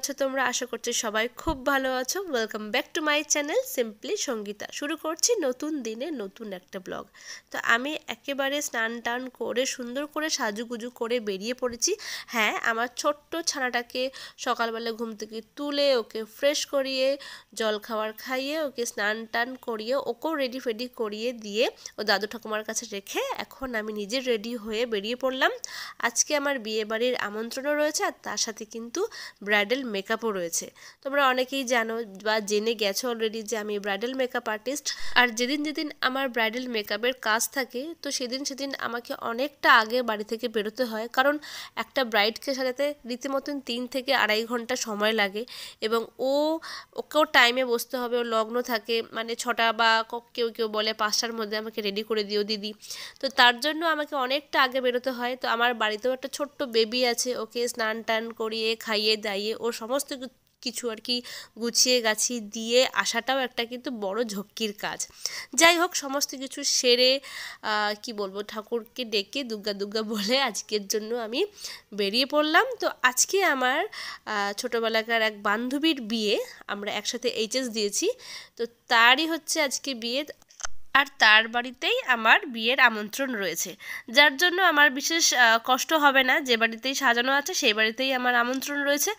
আছো তোমরা আশা করছি সবাই খুব ভালো আছো welcome back to my channel simply Sangeeta শুরু করছি নতুন দিনে নতুন একটা ব্লগ তো আমি একেবারে স্নান টান করে সুন্দর করে সাজুগুজু করে বেরিয়ে পড়েছি হ্যাঁ আমার ছোট্ট ছানাটাকে সকালবেলা ঘুম থেকে তুলে ওকে ফ্রেশ করিয়ে জল খাওয়ার খাইয়ে ওকে স্নান টান করিয়ে ওকেও রেডি ফেডি করিয়ে দিয়ে ও দাদু ঠাকুমার কাছে রেখে এখন আমি নিজে রেডি হয়ে বেরিয়ে পড়লাম আজকে আমার বিয়ে বাড়ির আমন্ত্রণও রয়েছে আর তার সাথে কিন্তু ব্রাইডাল মেকআপও রয়েছে তোমরা অনেকেই জানো বা জেনে গেছো অলরেডি যে আমি ব্রাইডাল মেকআপ আর্টিস্ট আর যেদিন যেদিন আমার ব্রাইডাল মেকআপের কাজ থাকে তো সেদিন সেদিন আমাকে অনেকটা আগে বাড়ি থেকে বেরোতে হয় কারণ একটা ব্রাইডকে সাজাতে রীতিমতন তিন থেকে আড়াই ঘন্টা সময় লাগে এবং ও ওকেও টাইমে বসতে হবে ও লগ্ন থাকে মানে ছটা বা কেউ কেউ বলে পাঁচটার মধ্যে আমাকে রেডি করে দিও দিদি তো তার জন্য আমাকে অনেকটা আগে বেরোতে হয় তো আমার বাড়িতেও একটা ছোট্ট বেবি আছে ওকে স্নান টান করিয়ে খাইয়ে দাইয়ে ওর সমস্ত কিছু আর কি গুছিয়ে গাছিয়ে দিয়ে আসাটাও একটা কিন্তু বড় ঝক্কির কাজ যাই হোক সমস্ত কিছু সেরে কি বলবো ঠাকুরকে ডেকে দুর্গা দুর্গা বলে আজকের জন্য আমি বেরিয়ে পড়লাম তো আজকে আমার ছোটোবেলাকার এক বান্ধবীর বিয়ে আমরা একসাথে এইচএস দিয়েছি তো তারই হচ্ছে আজকে বিয়ে আর তার বাড়িতেই আমার বিয়ের আমন্ত্রণ রয়েছে যার জন্য আমার বিশেষ কষ্ট হবে না যে বাড়িতেই সাজানো আছে সেই বাড়িতেই আমার আমন্ত্রণ রয়েছে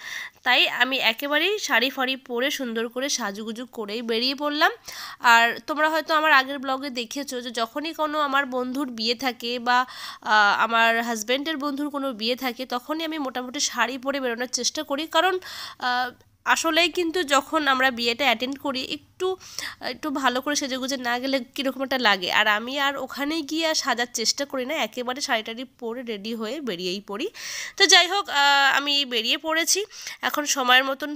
তাই আমি একেবারেই শাড়ি ফাড়ি পরে সুন্দর করে সাজুগুজু করেই বেরিয়ে পড়লাম আর তোমরা হয়তো আমার আগের ব্লগে দেখেছো যে যখনই কোনো আমার বন্ধুর বিয়ে থাকে বা আমার হাজব্যান্ডের বন্ধুর কোনো বিয়ে থাকে তখনই আমি মোটামুটি শাড়ি পরে বেরোনোর চেষ্টা করি কারণ আসলেই কিন্তু যখন আমরা বিয়েটা অ্যাটেন্ড করি একটু একটু ভালো করে সেজেগুজে না গেলে কীরকম একটা লাগে আর আমি আর ওখানে গিয়ে আর সাজার চেষ্টা করি না একেবারে শাড়ি টাড়ি পরে রেডি হয়ে বেরিয়েই পড়ি তো যাই হোক আমি বেরিয়ে পড়েছি এখন সময়ের মতন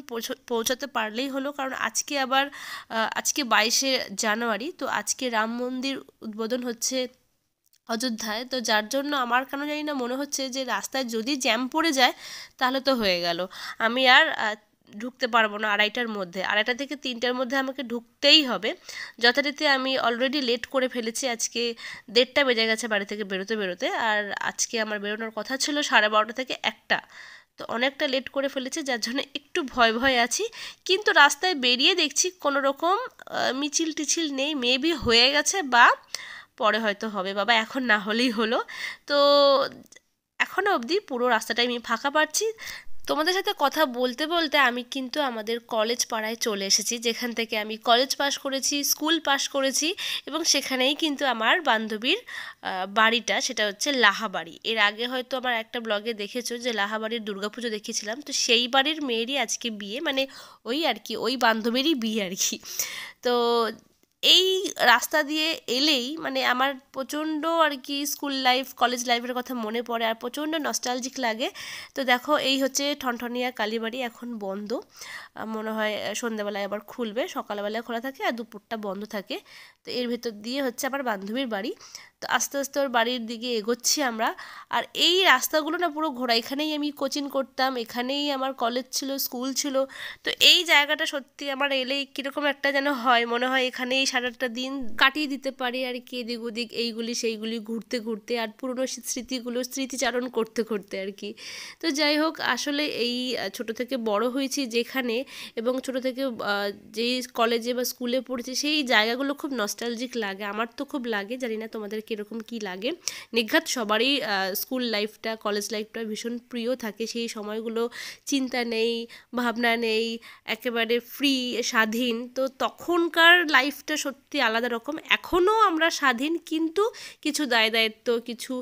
পৌঁছাতে পারলেই হলো কারণ আজকে আবার আজকে বাইশে জানুয়ারি তো আজকে রাম মন্দির উদ্বোধন হচ্ছে অযোধ্যায় তো যার জন্য আমার কেন জানি না মনে হচ্ছে যে রাস্তায় যদি জ্যাম পড়ে যায় তাহলে তো হয়ে গেল আমি আর ঢুকতে পারবো না আড়াইটার মধ্যে আড়াইটা থেকে তিনটার মধ্যে আমাকে ঢুকতেই হবে যথারীতি আমি অলরেডি লেট করে ফেলেছি আজকে দেড়টা বেজে গেছে বাড়ি থেকে বেরোতে বেরোতে আর আজকে আমার বেরোনোর কথা ছিল সাড়ে বারোটা থেকে একটা তো অনেকটা লেট করে ফেলেছি যার জন্য একটু ভয় ভয় আছি কিন্তু রাস্তায় বেরিয়ে দেখছি কোনো রকম মিছিল টিছিল নেই মেবি হয়ে গেছে বা পরে হয়তো হবে বাবা এখন না হলেই হলো তো এখনও অবধি পুরো রাস্তাটাই আমি ফাঁকা পাচ্ছি তোমাদের সাথে কথা বলতে বলতে আমি কিন্তু আমাদের কলেজ পাড়ায় চলে এসেছি যেখান থেকে আমি কলেজ পাশ করেছি স্কুল পাশ করেছি এবং সেখানেই কিন্তু আমার বান্ধবীর বাড়িটা সেটা হচ্ছে লাহাবাড়ি এর আগে হয়তো আমার একটা ব্লগে দেখেছো যে লাহাবাড়ির দুর্গাপুজো দেখেছিলাম তো সেই বাড়ির মেয়েরই আজকে বিয়ে মানে ওই আর কি ওই বান্ধবীরই বিয়ে আর কি তো এই রাস্তা দিয়ে এলেই মানে আমার প্রচণ্ড আর কি স্কুল লাইফ কলেজ লাইফের কথা মনে পড়ে আর প্রচণ্ড নস্টালজিক লাগে তো দেখো এই হচ্ছে ঠনঠনিয়া কালীবাড়ি এখন বন্ধ মনে হয় সন্ধ্যাবেলায় আবার খুলবে সকালবেলায় খোলা থাকে আর দুপুরটা বন্ধ থাকে তো এর ভেতর দিয়ে হচ্ছে আমার বান্ধবীর বাড়ি তো আস্তে আস্তে ওর বাড়ির দিকে এগোচ্ছি আমরা আর এই রাস্তাগুলো না পুরো ঘোরা এখানেই আমি কোচিং করতাম এখানেই আমার কলেজ ছিল স্কুল ছিল তো এই জায়গাটা সত্যি আমার এলেই কীরকম একটা যেন হয় মনে হয় এখানেই সারাটা দিন কাটিয়ে দিতে পারি আর কি এদিক ওদিক এইগুলি সেইগুলি ঘুরতে ঘুরতে আর পুরনো স্মৃতিগুলো স্মৃতিচারণ করতে করতে আর কি তো যাই হোক আসলে এই ছোট থেকে বড় হয়েছি যেখানে এবং ছোট থেকে যেই কলেজে বা স্কুলে পড়েছি সেই জায়গাগুলো খুব নস্টালজিক লাগে আমার তো খুব লাগে জানি না তোমাদের কীরকম কি লাগে নিঘাত সবারই স্কুল লাইফটা কলেজ লাইফটা ভীষণ প্রিয় থাকে সেই সময়গুলো চিন্তা নেই ভাবনা নেই একেবারে ফ্রি স্বাধীন তো তখনকার লাইফটা সত্যি আলাদা রকম এখনও আমরা স্বাধীন কিন্তু কিছু দায় দায়িত্ব কিছু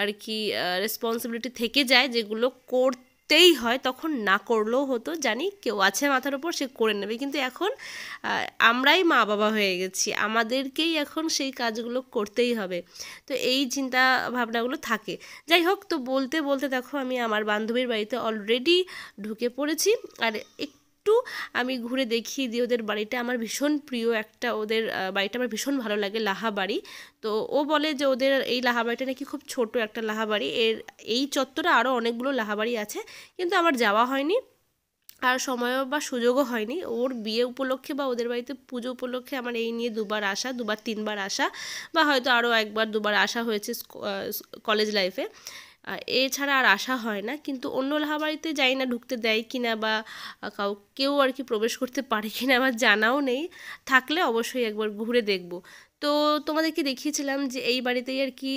আর কি রেসপন্সিবিলিটি থেকে যায় যেগুলো করতে করতেই হয় তখন না করলেও হতো জানি কেউ আছে মাথার ওপর সে করে নেবে কিন্তু এখন আমরাই মা বাবা হয়ে গেছি আমাদেরকেই এখন সেই কাজগুলো করতেই হবে তো এই চিন্তা ভাবনাগুলো থাকে যাই হোক তো বলতে বলতে দেখো আমি আমার বান্ধবীর বাড়িতে অলরেডি ঢুকে পড়েছি আর একটু একটু আমি ঘুরে দেখি দিয়ে ওদের বাড়িটা আমার ভীষণ প্রিয় একটা ওদের বাড়িটা আমার ভীষণ ভালো লাগে লাহা বাড়ি তো ও বলে যে ওদের এই লাহা বাড়িটা নাকি খুব ছোট একটা লাহা বাড়ি এর এই চত্বরে আরও অনেকগুলো লাহা বাড়ি আছে কিন্তু আমার যাওয়া হয়নি আর সময়ও বা সুযোগও হয়নি ওর বিয়ে উপলক্ষে বা ওদের বাড়িতে পুজো উপলক্ষে আমার এই নিয়ে দুবার আসা দুবার তিনবার আসা বা হয়তো আরও একবার দুবার আসা হয়েছে কলেজ লাইফে এছাড়া আর আসা হয় না কিন্তু অন্য লাহাবাড়িতে যাই না ঢুকতে দেয় কি না বা কাউ কেউ আর কি প্রবেশ করতে পারে কি না আমার জানাও নেই থাকলে অবশ্যই একবার ঘুরে দেখব তো তোমাদেরকে দেখিয়েছিলাম যে এই বাড়িতেই আর কি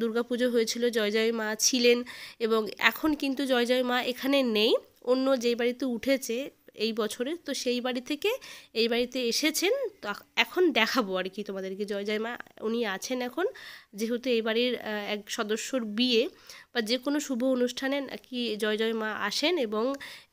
দুর্গাপুজো হয়েছিল জয় জয় মা ছিলেন এবং এখন কিন্তু জয় জয় মা এখানে নেই অন্য যেই বাড়িতে উঠেছে এই বছরে তো সেই বাড়ি থেকে এই বাড়িতে এসেছেন তো এখন দেখাবো আর কি তোমাদেরকে জয় জয় মা উনি আছেন এখন যেহেতু এই বাড়ির এক সদস্যর বিয়ে বা যে কোনো শুভ অনুষ্ঠানে কি জয় জয় মা আসেন এবং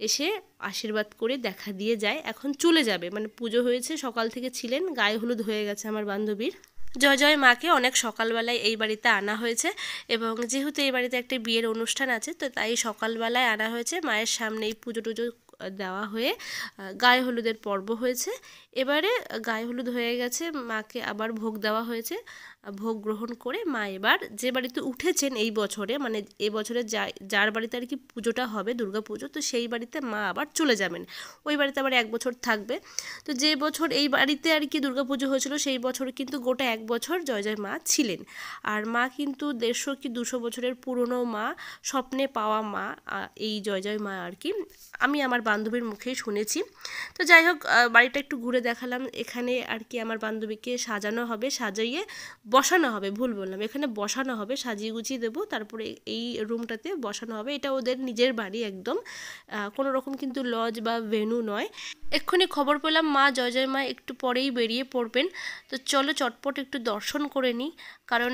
এসে আশীর্বাদ করে দেখা দিয়ে যায় এখন চলে যাবে মানে পুজো হয়েছে সকাল থেকে ছিলেন গায়ে হলুদ হয়ে গেছে আমার বান্ধবীর জয় জয় মাকে অনেক সকালবেলায় এই বাড়িতে আনা হয়েছে এবং যেহেতু এই বাড়িতে একটা বিয়ের অনুষ্ঠান আছে তো তাই সকালবেলায় আনা হয়েছে মায়ের সামনেই পুজো টুজো দেওয়া হয়ে গায়ে হলুদের পর্ব হয়েছে এবারে গায়ে হলুদ হয়ে গেছে মাকে আবার ভোগ দেওয়া হয়েছে ভোগ গ্রহণ করে মা এবার যে বাড়িতে উঠেছেন এই বছরে মানে এ বছরে যা যার বাড়িতে আর কি পুজোটা হবে দুর্গা পুজো তো সেই বাড়িতে মা আবার চলে যাবেন ওই বাড়িতে আবার এক বছর থাকবে তো যে বছর এই বাড়িতে আর কি দুর্গা পুজো হয়েছিল সেই বছর কিন্তু গোটা এক বছর জয় জয় মা ছিলেন আর মা কিন্তু দেড়শো কি দুশো বছরের পুরনো মা স্বপ্নে পাওয়া মা এই জয় জয় মা আর কি আমি আমার বান্ধবীর মুখেই শুনেছি তো যাই হোক বাড়িটা একটু ঘুরে দেখালাম এখানে আর কি আমার বান্ধবীকে সাজানো হবে সাজাইয়ে বসানো হবে ভুল বললাম এখানে বসানো হবে সাজিয়ে গুছিয়ে দেবো তারপরে এই রুমটাতে বসানো হবে এটা ওদের নিজের বাড়ি একদম কোনো রকম কিন্তু লজ বা ভেনু নয় এক্ষুনি খবর পেলাম মা জয় জয় মা একটু পরেই বেরিয়ে পড়বেন তো চলো চটপট একটু দর্শন করে নিই কারণ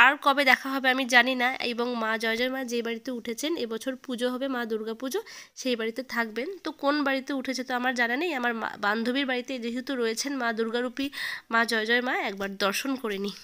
আর কবে দেখা হবে আমি জানি না এবং মা জয় জয় মা যে বাড়িতে উঠেছেন এবছর পুজো হবে মা দুর্গা পুজো সেই বাড়িতে থাকবেন তো কোন বাড়িতে উঠেছে তো আমার জানা নেই আমার বান্ধবীর বাড়িতে যেহেতু রয়েছেন মা দুর্গারূপী মা জয় জয় মা একবার দর্শন করে নিই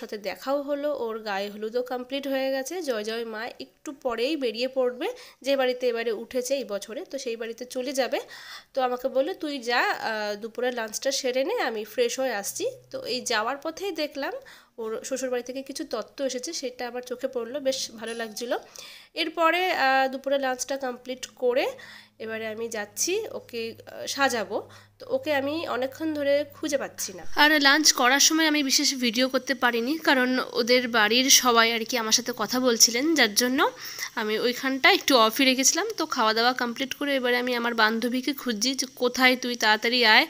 সাথে দেখাও হলো ওর গায়ে হলুদও কমপ্লিট হয়ে গেছে জয় জয় মা একটু পরেই বেরিয়ে পড়বে যে বাড়িতে এবারে উঠেছে এই বছরে তো সেই বাড়িতে চলে যাবে তো আমাকে বললো তুই যা দুপুরে লাঞ্চটা সেরে নে আমি ফ্রেশ হয়ে আসছি তো এই যাওয়ার পথেই দেখলাম ওর শ্বশুরবাড়ি থেকে কিছু তত্ত্ব এসেছে সেটা আমার চোখে পড়লো বেশ ভালো লাগছিলো এরপরে দুপুরে লাঞ্চটা কমপ্লিট করে এবারে আমি যাচ্ছি ওকে সাজাবো তো ওকে আমি অনেকক্ষণ ধরে খুঁজে পাচ্ছি না আর লাঞ্চ করার সময় আমি বিশেষ ভিডিও করতে পারিনি কারণ ওদের বাড়ির সবাই আর কি আমার সাথে কথা বলছিলেন যার জন্য আমি ওইখানটা একটু অফি রেখেছিলাম তো খাওয়া দাওয়া কমপ্লিট করে এবারে আমি আমার বান্ধবীকে খুঁজছি যে কোথায় তুই তাড়াতাড়ি আয়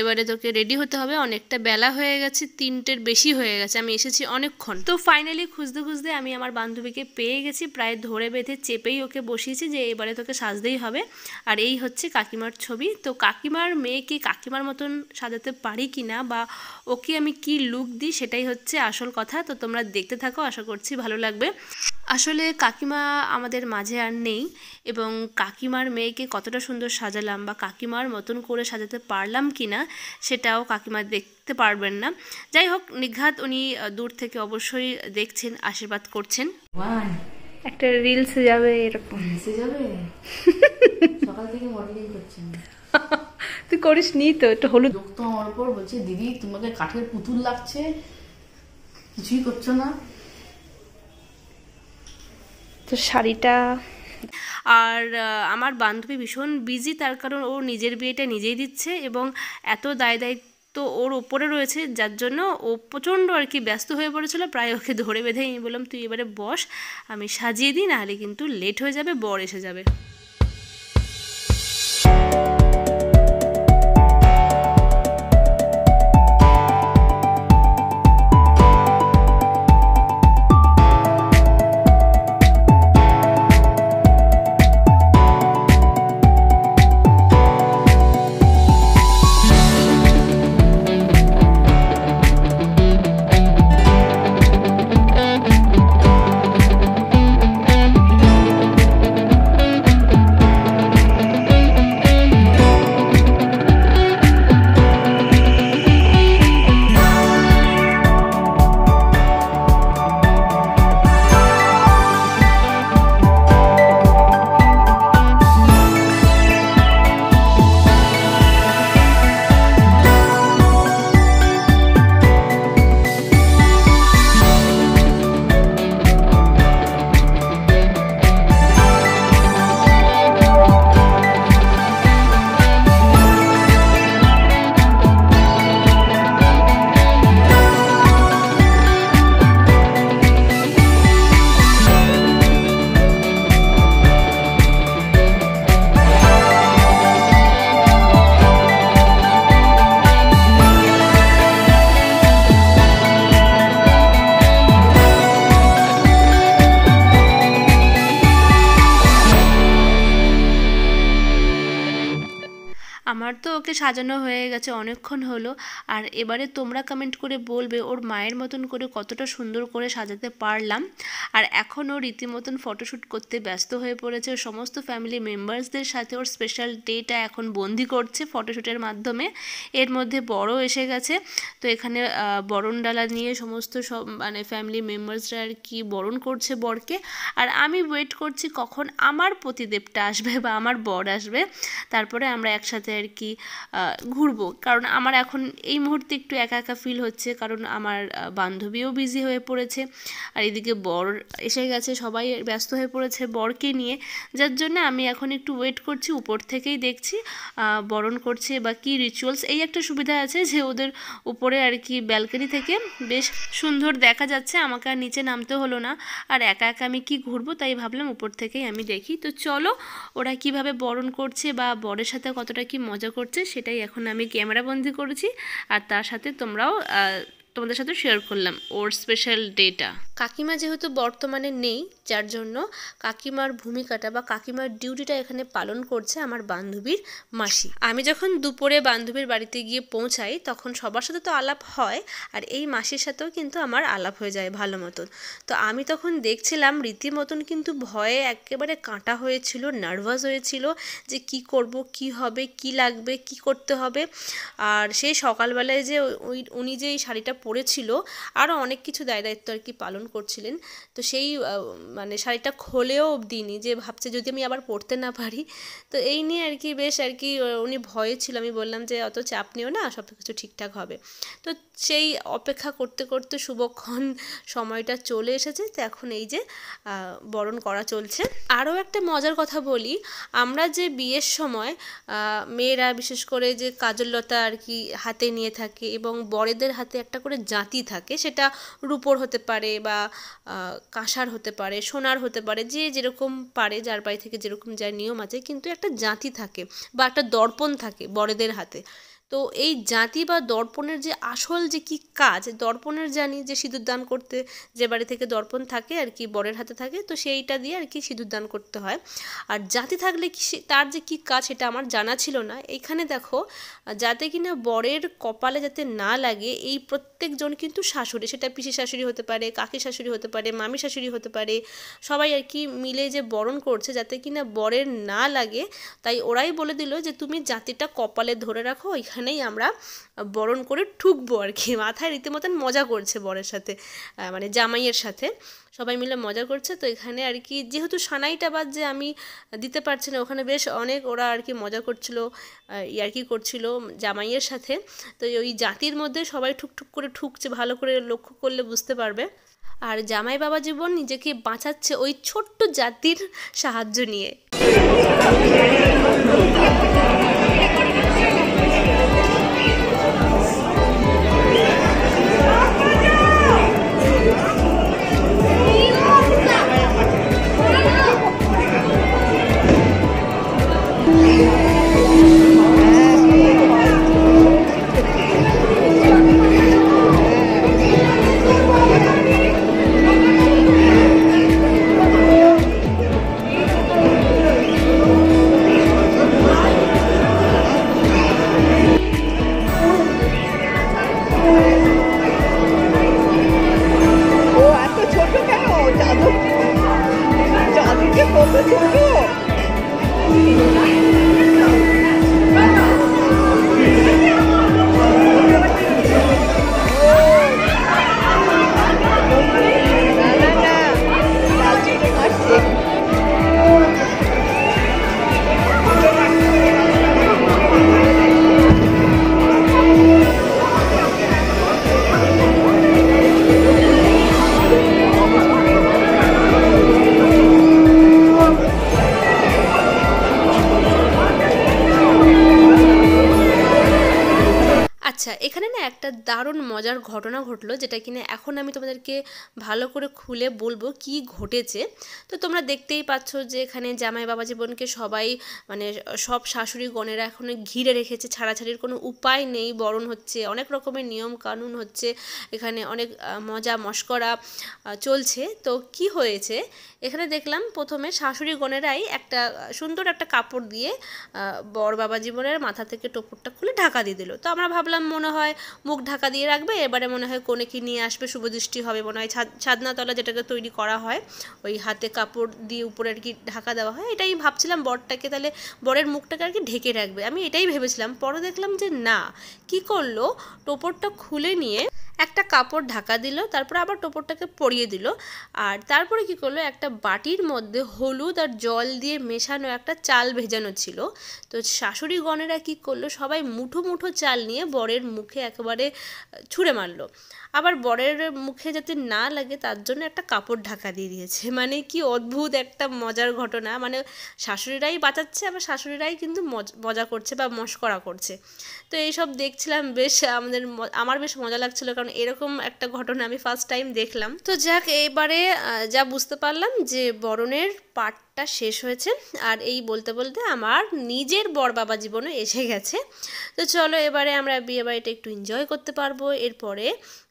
এবারে তোকে রেডি হতে হবে অনেকটা বেলা হয়ে গেছে তিনটের বেশি হয়ে গেছে আমি এসেছি অনেকক্ষণ তো ফাইনালি খুঁজতে খুঁজতে আমি আমার বান্ধবীকে পেয়ে গেছি প্রায় ধরে বেঁধে চেপেই ওকে বসিয়েছি যে এবারে তোকে সাজতেই হবে আর এই হচ্ছে কাকিমার ছবি তো কাকিমার মেয়েকে কাকিমার মতন সাজাতে পারি কি না বা ওকে আমি কি লুক দিই সেটাই হচ্ছে আসল কথা তো তোমরা দেখতে থাকো আশা করছি ভালো লাগবে আসলে কাকিমা আমাদের মাঝে আর নেই এবং কাকিমার মেয়েকে কতটা সুন্দর সাজালাম বা কাকিমার মতন করে সাজাতে পারলাম কি না সেটাও কাকিমা দেখতে পারবেন না যাই হোক নিঘাত উনি দূর থেকে অবশ্যই দেখছেন আশীর্বাদ করছেন একটা রিলস যাবে এরকম যাবে সকাল থেকে মডেলিং করছেন তুই করিস নি তো একটা হলুদ তো আমার পর বলছে দিদি তোমাকে কাঠের পুতুল লাগছে কিছুই করছো না তো শাড়িটা আর আমার বান্ধবী ভীষণ বিজি তার কারণ ও নিজের বিয়েটা নিজেই দিচ্ছে এবং এত দায় দায়িত্ব তো ওর ওপরে রয়েছে যার জন্য ও প্রচণ্ড আর কি ব্যস্ত হয়ে পড়েছিল প্রায় ওকে ধরে বেঁধে আমি বললাম তুই এবারে বস আমি সাজিয়ে দিই নাহলে কিন্তু লেট হয়ে যাবে বর এসে যাবে yo no গেছে অনেকক্ষণ হলো আর এবারে তোমরা কমেন্ট করে বলবে ওর মায়ের মতন করে কতটা সুন্দর করে সাজাতে পারলাম আর এখন ও রীতিমতন ফটোশ্যুট করতে ব্যস্ত হয়ে পড়েছে সমস্ত ফ্যামিলি মেম্বার্সদের সাথে ওর স্পেশাল ডেটা এখন বন্দি করছে ফটোশ্যুটের মাধ্যমে এর মধ্যে বড় এসে গেছে তো এখানে বরণডালা নিয়ে সমস্ত সব মানে ফ্যামিলি মেম্বার্সরা আর কি বরণ করছে বরকে আর আমি ওয়েট করছি কখন আমার প্রতিদেবটা আসবে বা আমার বর আসবে তারপরে আমরা একসাথে আর কি ঘুরব বলবো কারণ আমার এখন এই মুহূর্তে একটু একা একা ফিল হচ্ছে কারণ আমার বান্ধবীও বিজি হয়ে পড়েছে আর এদিকে বর এসে গেছে সবাই ব্যস্ত হয়ে পড়েছে বরকে নিয়ে যার জন্য আমি এখন একটু ওয়েট করছি উপর থেকেই দেখছি বরণ করছে বা কী রিচুয়ালস এই একটা সুবিধা আছে যে ওদের উপরে আর কি ব্যালকনি থেকে বেশ সুন্দর দেখা যাচ্ছে আমাকে আর নিচে নামতে হলো না আর একা একা আমি কি ঘুরবো তাই ভাবলাম উপর থেকেই আমি দেখি তো চলো ওরা কিভাবে বরণ করছে বা বরের সাথে কতটা কি মজা করছে সেটাই এখন আমি ক্যামেরা বন্দি করেছি আর তার সাথে তোমরাও তোমাদের সাথে শেয়ার করলাম ওর স্পেশাল ডেটা কাকিমা যেহেতু বর্তমানে নেই যার জন্য কাকিমার ভূমিকাটা বা কাকিমার ডিউটিটা এখানে পালন করছে আমার বান্ধবীর মাসি আমি যখন দুপুরে বান্ধবীর বাড়িতে গিয়ে পৌঁছাই তখন সবার সাথে তো আলাপ হয় আর এই মাসির সাথেও কিন্তু আমার আলাপ হয়ে যায় ভালো মতন তো আমি তখন দেখছিলাম রীতিমতন কিন্তু ভয়ে একেবারে কাঁটা হয়েছিল নার্ভাস হয়েছিল যে কি করব কি হবে কি লাগবে কি করতে হবে আর সেই সকালবেলায় যে ওই উনি যে এই শাড়িটা পড়েছিল আরও অনেক কিছু দায় দায়িত্ব আর কি পালন করছিলেন তো সেই মানে শাড়িটা খোলেও নি যে ভাবছে যদি আমি আবার পড়তে না পারি তো এই নিয়ে আর কি বেশ আর কি উনি ভয়ে ছিল আমি বললাম যে অত চাপ নিও না সব কিছু ঠিকঠাক হবে তো সেই অপেক্ষা করতে করতে শুভক্ষণ সময়টা চলে এসেছে তো এখন এই যে বরণ করা চলছে আরও একটা মজার কথা বলি আমরা যে বিয়ের সময় মেয়েরা বিশেষ করে যে কাজললতা আর কি হাতে নিয়ে থাকে এবং বরেদের হাতে একটা করে করে জাতি থাকে সেটা রূপোর হতে পারে বা কাঁসার হতে পারে সোনার হতে পারে যে যেরকম পারে যার বাড়ি থেকে যেরকম যার নিয়ম আছে কিন্তু একটা জাতি থাকে বা একটা দর্পণ থাকে বড়দের হাতে তো এই জাতি বা দর্পণের যে আসল যে কি কাজ দর্পণের জানি যে সিঁদুর দান করতে যে বাড়ি থেকে দর্পণ থাকে আর কি বরের হাতে থাকে তো সেইটা দিয়ে আর কি সিঁদুর দান করতে হয় আর জাতি থাকলে কি তার যে কি কাজ সেটা আমার জানা ছিল না এইখানে দেখো যাতে কিনা বরের কপালে যাতে না লাগে এই প্রত্যেকজন কিন্তু শাশুড়ি সেটা পিসি শাশুড়ি হতে পারে কাকি শাশুড়ি হতে পারে মামি শাশুড়ি হতে পারে সবাই আর কি মিলে যে বরণ করছে যাতে কিনা বরের না লাগে তাই ওরাই বলে দিল যে তুমি জাতিটা কপালে ধরে রাখো ওইখানে ওখানেই আমরা বরণ করে ঠুকবো আর কি মাথায় রীতিমতন মজা করছে বরের সাথে মানে জামাইয়ের সাথে সবাই মিলে মজা করছে তো এখানে আর কি যেহেতু সানাইটা বাদ যে আমি দিতে পারছি না ওখানে বেশ অনেক ওরা আর কি মজা করছিল ইয়ার্কি করছিল জামাইয়ের সাথে তো ওই জাতির মধ্যে সবাই ঠুকঠুক করে ঠুকছে ভালো করে লক্ষ্য করলে বুঝতে পারবে আর জামাই বাবা জীবন নিজেকে বাঁচাচ্ছে ওই ছোট্ট জাতির সাহায্য নিয়ে ঘটনা ভালো করে খুলে বলবো কি ঘটেছে তো তোমরা দেখতেই পাচ্ছ যে এখানে জামাই বাবা জীবনকে সবাই মানে সব শাশুড়ি গণেরা এখন ঘিরে রেখেছে ছাড়াছাড়ির কোনো উপায় নেই বরণ হচ্ছে অনেক রকমের নিয়ম কানুন হচ্ছে এখানে অনেক মজা মস্করা চলছে তো কি হয়েছে এখানে দেখলাম প্রথমে শাশুড়ি গণেরাই একটা সুন্দর একটা কাপড় দিয়ে বর বাবা জীবনের মাথা থেকে টোপরটা খুলে ঢাকা দিয়ে দিল তো আমরা ভাবলাম মনে হয় মুখ ঢাকা দিয়ে রাখবে এবারে মনে হয় কোনে কি নিয়ে আসবে শুভদৃষ্টি হবে নয় ছাদ ছাদনাতলা যেটাকে তৈরি করা হয় ওই হাতে কাপড় দিয়ে উপরে আর কি ঢাকা দেওয়া হয় এটাই ভাবছিলাম বরটাকে তাহলে বরের মুখটাকে আর কি ঢেকে রাখবে আমি এটাই ভেবেছিলাম পরে দেখলাম যে না কি করলো টোপরটা খুলে নিয়ে একটা কাপড় ঢাকা দিল তারপরে আবার টোপরটাকে পরিয়ে দিল আর তারপরে কি করলো একটা বাটির মধ্যে হলুদ আর জল দিয়ে মেশানো একটা চাল ভেজানো ছিল তো শাশুড়ি গণেরা কি করলো সবাই মুঠো মুঠো চাল নিয়ে বরের মুখে একেবারে ছুঁড়ে মারলো আবার বরের মুখে যাতে না লাগে তার জন্য একটা কাপড় ঢাকা দিয়ে দিয়েছে মানে কি অদ্ভুত একটা মজার ঘটনা মানে শাশুড়িরাই বাঁচাচ্ছে আবার শাশুড়িরাই কিন্তু মজা করছে বা মস্করা করছে তো এইসব দেখছিলাম বেশ আমাদের আমার বেশ মজা লাগছিল কারণ এরকম একটা ঘটনা আমি ফার্স্ট টাইম দেখলাম তো যাক এবারে যা বুঝতে পারলাম যে বরণের পার্টটা শেষ হয়েছে আর এই বলতে বলতে আমার নিজের বর বাবা জীবনে এসে গেছে তো চলো এবারে আমরা বিয়ে বাড়িটা একটু এনজয় করতে পারবো এরপরে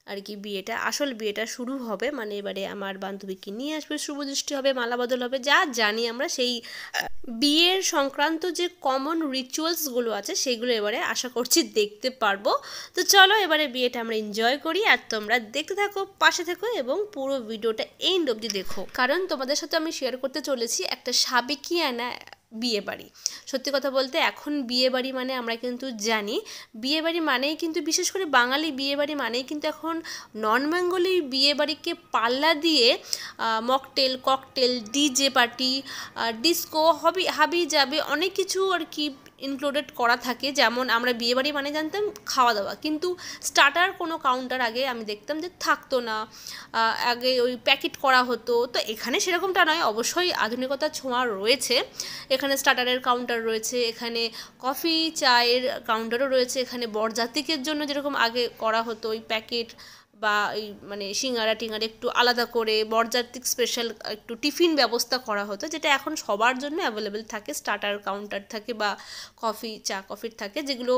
আর কি বিয়েটা আসল বিয়েটা শুরু হবে মানে এবারে আমার বান্ধবীকে নিয়ে আসবে শুভদৃষ্টি হবে মালাবদল হবে যা জানি আমরা সেই বিয়ের সংক্রান্ত যে কমন রিচুয়ালসগুলো আছে সেগুলো এবারে আশা করছি দেখতে পারবো তো চলো এবারে বিয়েটা আমরা এনজয় করি আর তোমরা দেখতে থাকো পাশে থাকো এবং পুরো ভিডিওটা এন্ড অবধি দেখো কারণ তোমাদের সাথে আমি শেয়ার করতে চলেছি একটা সাবেকিয়ানা বিয়ে বাড়ি সত্যি কথা বলতে এখন বিয়ে বাড়ি মানে আমরা কিন্তু জানি বিয়ে বাড়ি মানেই কিন্তু বিশেষ করে বাঙালি বিয়ে বাড়ি মানেই কিন্তু এখন নন বেঙ্গলি বিয়ে বাড়িকে পাল্লা দিয়ে mocktail cocktail DJ party disco হবি হাবি যাবে অনেক কিছু আর কি ইনক্লুডেড করা থাকে যেমন আমরা বিয়েবাড়ি মানে জানতাম খাওয়া দাওয়া কিন্তু স্টার্টার কোনো কাউন্টার আগে আমি দেখতাম যে থাকতো না আগে ওই প্যাকেট করা হতো তো এখানে সেরকমটা নয় অবশ্যই আধুনিকতার ছোঁয়া রয়েছে এখানে স্টার্টারের কাউন্টার রয়েছে এখানে কফি চায়ের কাউন্টারও রয়েছে এখানে বরযাত্রীকের জন্য যেরকম আগে করা হতো ওই প্যাকেট বা এই মানে সিঙ্গারা টিঙ্গারা একটু আলাদা করে বরযাত্রিক স্পেশাল একটু টিফিন ব্যবস্থা করা হতো যেটা এখন সবার জন্য অ্যাভেলেবেল থাকে স্টার্টার কাউন্টার থাকে বা কফি চা কফির থাকে যেগুলো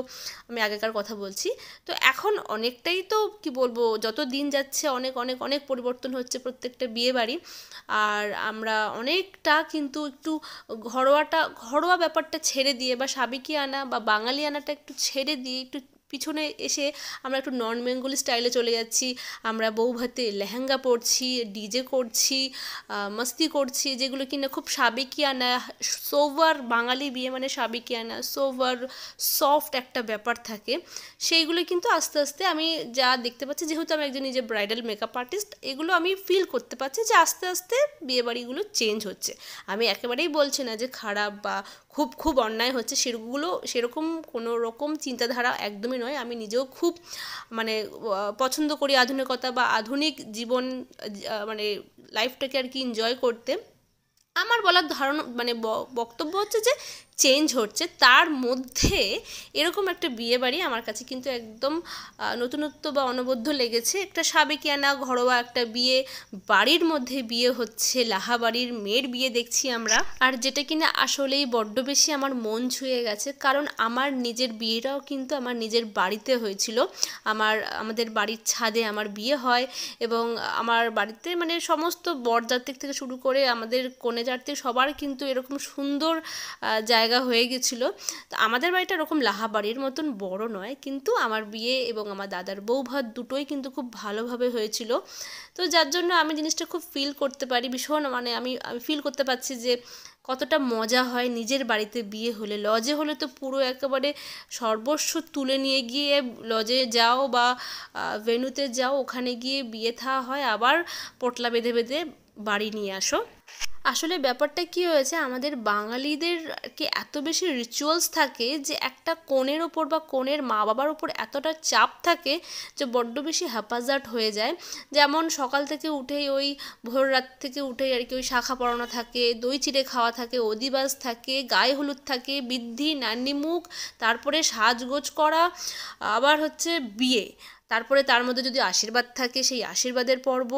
আমি আগেকার কথা বলছি তো এখন অনেকটাই তো কি বলবো যত দিন যাচ্ছে অনেক অনেক অনেক পরিবর্তন হচ্ছে প্রত্যেকটা বিয়ে বাড়ি আর আমরা অনেকটা কিন্তু একটু ঘরোয়াটা ঘরোয়া ব্যাপারটা ছেড়ে দিয়ে বা সাবেকি আনা বা বাঙালি আনাটা একটু ছেড়ে দিয়ে একটু পিছনে এসে আমরা একটু নন বেঙ্গলি স্টাইলে চলে যাচ্ছি আমরা বউ ভাতে লেহেঙ্গা পরছি ডিজে করছি মস্তি করছি যেগুলো কিনা খুব সাবেকিয়ানা সোভার বাঙালি বিয়ে মানে সাবেকিয়ানা সোভার সফট একটা ব্যাপার থাকে সেইগুলো কিন্তু আস্তে আস্তে আমি যা দেখতে পাচ্ছি যেহেতু আমি একজন নিজে ব্রাইডাল মেকআপ আর্টিস্ট এগুলো আমি ফিল করতে পারছি যে আস্তে আস্তে বিয়েবাড়িগুলো চেঞ্জ হচ্ছে আমি একেবারেই বলছি না যে খারাপ বা খুব খুব অন্যায় হচ্ছে সেগুলো সেরকম কোনো রকম চিন্তাধারা একদমই নয় আমি নিজেও খুব মানে পছন্দ করি আধুনিকতা বা আধুনিক জীবন মানে লাইফটাকে আর কি এনজয় করতে আমার বলার ধারণা মানে বক্তব্য হচ্ছে যে চেঞ্জ হচ্ছে তার মধ্যে এরকম একটা বিয়ে বাড়ি আমার কাছে কিন্তু একদম নতুনত্ব বা অনবদ্য লেগেছে একটা সাবেকিয়ানা ঘরোয়া একটা বিয়ে বাড়ির মধ্যে বিয়ে হচ্ছে লাহা বাড়ির মেয়ের বিয়ে দেখছি আমরা আর যেটা কিনা আসলেই বড্ড বেশি আমার মন ছুঁয়ে গেছে কারণ আমার নিজের বিয়েটাও কিন্তু আমার নিজের বাড়িতে হয়েছিল আমার আমাদের বাড়ির ছাদে আমার বিয়ে হয় এবং আমার বাড়িতে মানে সমস্ত বরযাত্রিক থেকে শুরু করে আমাদের কনে যাত্রী সবার কিন্তু এরকম সুন্দর জায়গা জায়গা হয়ে গেছিলো তো আমাদের বাড়িটা ওরকম লাহাবাড়ির মতন বড় নয় কিন্তু আমার বিয়ে এবং আমার দাদার বউ ভাত দুটোই কিন্তু খুব ভালোভাবে হয়েছিল তো যার জন্য আমি জিনিসটা খুব ফিল করতে পারি ভীষণ মানে আমি আমি ফিল করতে পারছি যে কতটা মজা হয় নিজের বাড়িতে বিয়ে হলে লজে হলে তো পুরো একেবারে সর্বস্ব তুলে নিয়ে গিয়ে লজে যাও বা ভেনুতে যাও ওখানে গিয়ে বিয়ে থা হয় আবার পটলা বেঁধে বেঁধে বাড়ি নিয়ে আসো আসলে ব্যাপারটা কি হয়েছে আমাদের বাঙালিদের কি এত বেশি রিচুয়ালস থাকে যে একটা কনের ওপর বা কনের মা বাবার ওপর এতটা চাপ থাকে যে বড্ড বেশি হ্যাপাজার্ট হয়ে যায় যেমন সকাল থেকে উঠেই ওই ভোর রাত থেকে উঠেই আর কি ওই শাখা পড়ানো থাকে দই চিড়ে খাওয়া থাকে অদিবাস থাকে গায়ে হলুদ থাকে বৃদ্ধি নান্নিমুখ তারপরে সাজগোজ করা আবার হচ্ছে বিয়ে তারপরে তার মধ্যে যদি আশীর্বাদ থাকে সেই আশীর্বাদের পর্ব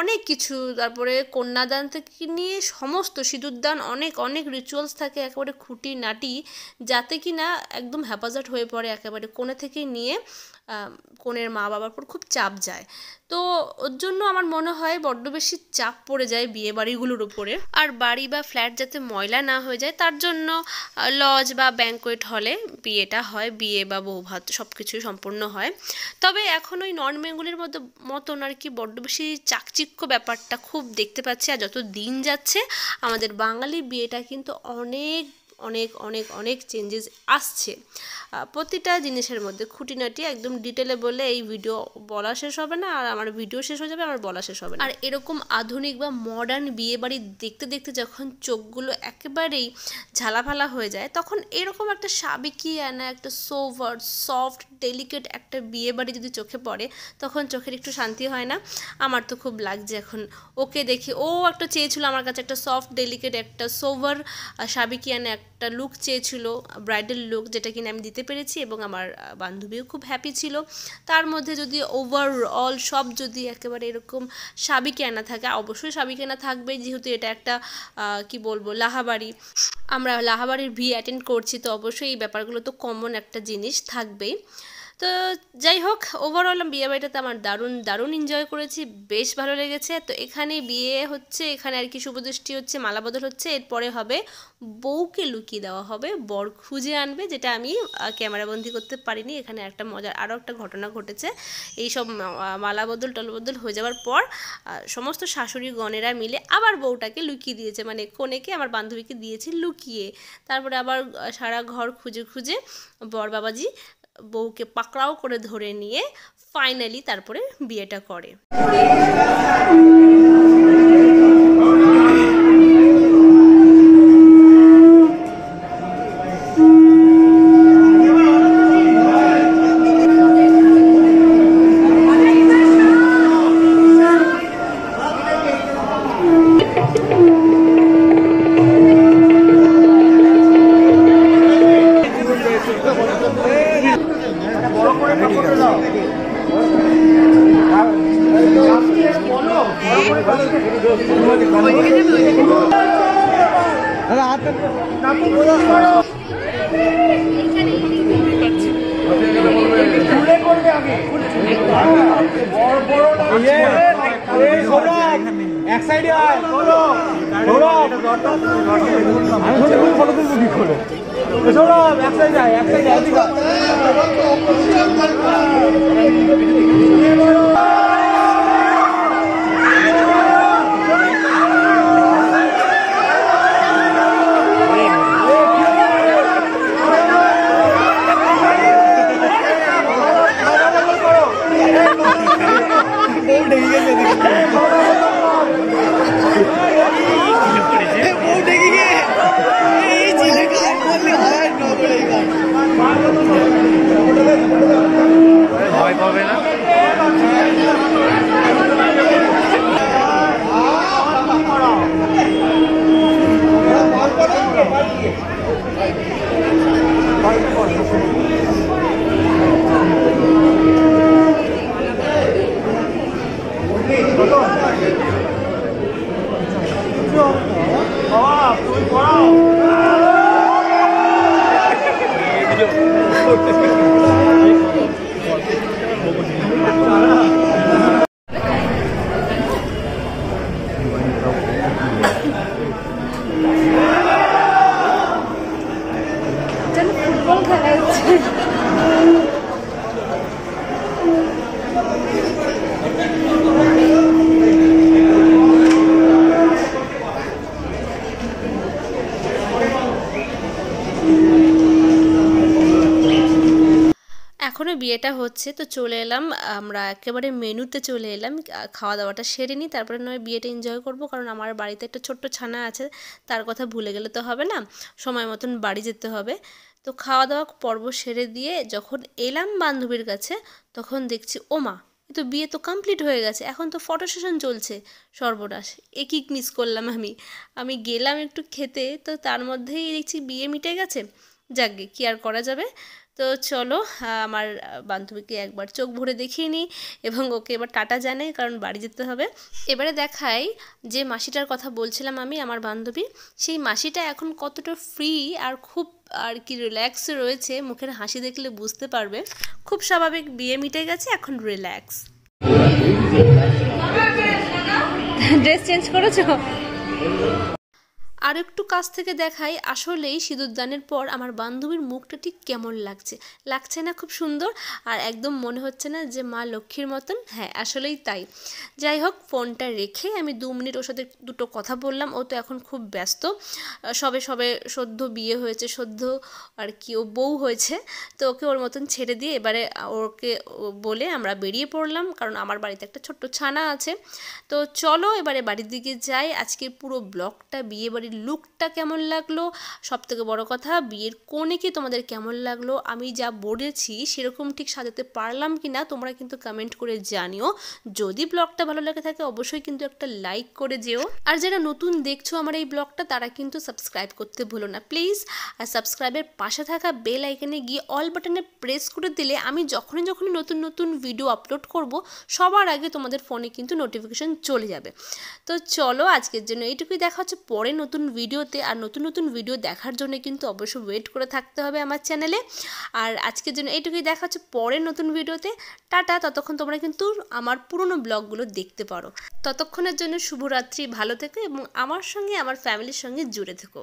অনেক কিছু তারপরে কন্যাদান থেকে নিয়ে সমস্ত সিঁদুরদান অনেক অনেক রিচুয়ালস থাকে একেবারে খুঁটি নাটি যাতে কি না একদম হ্যাপাজার্ট হয়ে পড়ে একেবারে কোণে থেকে নিয়ে কনের মা বাবার উপর খুব চাপ যায় তো ওর জন্য আমার মনে হয় বড্ড বেশি চাপ পড়ে যায় বিয়ে বাড়িগুলোর উপরে আর বাড়ি বা ফ্ল্যাট যাতে ময়লা না হয়ে যায় তার জন্য লজ বা ব্যাঙ্কোয়েট হলে বিয়েটা হয় বিয়ে বা ভাত সব কিছুই সম্পূর্ণ হয় তবে এখন ওই নন বেঙ্গলের মতো মতন আর কি বড্ড বেশি চাকচিক্য ব্যাপারটা খুব দেখতে পাচ্ছি আর যত দিন যাচ্ছে আমাদের বাঙালি বিয়েটা কিন্তু অনেক অনেক অনেক অনেক চেঞ্জেস আসছে প্রতিটা জিনিসের মধ্যে খুঁটিনাটি একদম ডিটেলে বলে এই ভিডিও বলা শেষ হবে না আর আমার ভিডিও শেষ হয়ে যাবে আমার বলা শেষ হবে না আর এরকম আধুনিক বা মডার্ন বিয়ে বাড়ি দেখতে দেখতে যখন চোখগুলো একেবারেই ঝালাফালা হয়ে যায় তখন এরকম একটা আনা একটা সোভার সফট ডেলিকেট একটা বিয়ে বাড়ি যদি চোখে পড়ে তখন চোখের একটু শান্তি হয় না আমার তো খুব লাগছে এখন ওকে দেখি ও একটা চেয়েছিল আমার কাছে একটা সফট ডেলিকেট একটা সোভার সাবেকিয়ানা একটা একটা লুক চেয়েছিল ব্রাইডাল লুক যেটা কিনা আমি দিতে পেরেছি এবং আমার বান্ধবীও খুব হ্যাপি ছিল তার মধ্যে যদি ওভারঅল সব যদি একেবারে এরকম সাবিকে আনা থাকে অবশ্যই সাবিকে আনা থাকবে যেহেতু এটা একটা কি বলবো লাহাবাড়ি আমরা লাহাবাড়ির ভি অ্যাটেন্ড করছি তো অবশ্যই এই ব্যাপারগুলো তো কমন একটা জিনিস থাকবেই তো যাই হোক ওভারঅল বিয়ে বাড়িটাতে আমার দারুণ দারুণ এনজয় করেছি বেশ ভালো লেগেছে তো এখানে বিয়ে হচ্ছে এখানে আর কি শুভদৃষ্টি হচ্ছে মালাবদল হচ্ছে এরপরে হবে বউকে লুকিয়ে দেওয়া হবে বর খুঁজে আনবে যেটা আমি ক্যামেরাবন্দি করতে পারিনি এখানে একটা মজার আরও একটা ঘটনা ঘটেছে এইসব মালাবদল টলবদল হয়ে যাওয়ার পর সমস্ত শাশুড়ি গণেরা মিলে আবার বউটাকে লুকিয়ে দিয়েছে মানে কনেকে আমার বান্ধবীকে দিয়েছে লুকিয়ে তারপরে আবার সারা ঘর খুঁজে খুঁজে বর বাবাজি বউকে পাকড়াও করে ধরে নিয়ে ফাইনালি তারপরে বিয়েটা করে এটা হচ্ছে তো চলে এলাম আমরা একেবারে মেনুতে চলে এলাম খাওয়া দাওয়াটা সেরে নিই তারপরে নয় বিয়েটা এনজয় করব কারণ আমার বাড়িতে একটা ছোট্ট ছানা আছে তার কথা ভুলে গেলে তো হবে না সময় মতন বাড়ি যেতে হবে তো খাওয়া দাওয়া পর্ব সেরে দিয়ে যখন এলাম বান্ধবীর কাছে তখন দেখছি ওমা এ তো বিয়ে তো কমপ্লিট হয়ে গেছে এখন তো ফটো সেশন চলছে সর্বনাশ এ কি মিস করলাম আমি আমি গেলাম একটু খেতে তো তার মধ্যেই দেখছি বিয়ে মিটে গেছে যাকগে কি আর করা যাবে তো চলো আমার বান্ধবীকে একবার চোখ ভরে দেখিয়ে নিই এবং ওকে এবার টাটা জানাই কারণ বাড়ি যেতে হবে এবারে দেখাই যে মাসিটার কথা বলছিলাম আমি আমার বান্ধবী সেই মাসিটা এখন কতটা ফ্রি আর খুব আর কি রিল্যাক্স রয়েছে মুখের হাসি দেখলে বুঝতে পারবে খুব স্বাভাবিক বিয়ে মিটে গেছে এখন রিল্যাক্স ড্রেস চেঞ্জ করেছো আর একটু কাছ থেকে দেখাই আসলেই সিঁদুরদানের পর আমার বান্ধবীর মুখটা ঠিক কেমন লাগছে লাগছে না খুব সুন্দর আর একদম মনে হচ্ছে না যে মা লক্ষ্মীর মতন হ্যাঁ আসলেই তাই যাই হোক ফোনটা রেখে আমি দু মিনিট ওর সাথে দুটো কথা বললাম ও তো এখন খুব ব্যস্ত সবে সবে সদ্য বিয়ে হয়েছে সদ্য আর কি ও বউ হয়েছে তো ওকে ওর মতন ছেড়ে দিয়ে এবারে ওকে বলে আমরা বেরিয়ে পড়লাম কারণ আমার বাড়িতে একটা ছোট্ট ছানা আছে তো চলো এবারে বাড়ির দিকে যাই আজকের পুরো ব্লগটা বিয়ে বাড়ির বিয়ের লুকটা কেমন লাগলো সব থেকে বড়ো কথা বিয়ের কি তোমাদের কেমন লাগলো আমি যা বলেছি সেরকম ঠিক সাজাতে পারলাম কি না তোমরা কিন্তু কমেন্ট করে জানিও যদি ব্লগটা ভালো লাগে থাকে অবশ্যই কিন্তু একটা লাইক করে যেও আর যারা নতুন দেখছো আমার এই ব্লগটা তারা কিন্তু সাবস্ক্রাইব করতে ভুলো না প্লিজ আর সাবস্ক্রাইবের পাশে থাকা বেল আইকনে গিয়ে অল বাটনে প্রেস করে দিলে আমি যখনই যখনই নতুন নতুন ভিডিও আপলোড করব সবার আগে তোমাদের ফোনে কিন্তু নোটিফিকেশন চলে যাবে তো চলো আজকের জন্য এইটুকুই দেখা হচ্ছে পরে নতুন নতুন ভিডিওতে আর নতুন নতুন ভিডিও দেখার জন্য কিন্তু অবশ্যই ওয়েট করে থাকতে হবে আমার চ্যানেলে আর আজকের জন্য এইটুকুই দেখা হচ্ছে পরের নতুন ভিডিওতে টাটা ততক্ষণ তোমরা কিন্তু আমার পুরনো ব্লগগুলো দেখতে পারো ততক্ষণের জন্য শুভরাত্রি ভালো থেকো এবং আমার সঙ্গে আমার ফ্যামিলির সঙ্গে জুড়ে থেকো